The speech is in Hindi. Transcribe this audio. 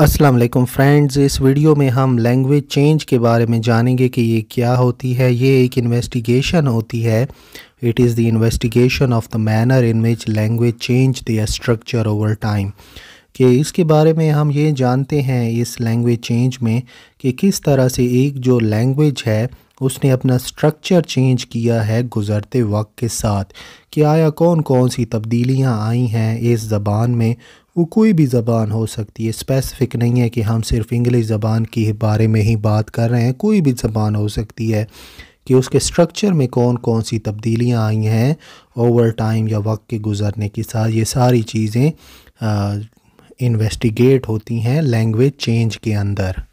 अस्सलाम वालेकुम फ्रेंड्स इस वीडियो में हम लैंग्वेज चेंज के बारे में जानेंगे कि ये क्या होती है ये एक इन्वेस्टिगेशन होती है it is the investigation of the manner in which language change the structure over time कि इसके बारे में हम ये जानते हैं इस लैंग्वेज चेंज में कि किस तरह से एक जो लैंग्वेज है उसने अपना स्ट्रक्चर चेंज किया है गुज़रते वक्त के साथ कि आया कौन कौन सी तब्दीलियाँ आई हैं इस ज़बान में वो कोई भी ज़बान हो सकती है स्पेसिफ़िक नहीं है कि हम सिर्फ इंग्लिश ज़बान के बारे में ही बात कर रहे हैं कोई भी ज़बान हो सकती है कि उसके स्ट्रक्चर में कौन कौन सी तब्दीलियाँ आई हैं ओवर टाइम या वक्त के गुज़रने के साथ ये सारी चीज़ें इन्वेस्टिगेट होती हैं लैंग्वेज चेंज के अंदर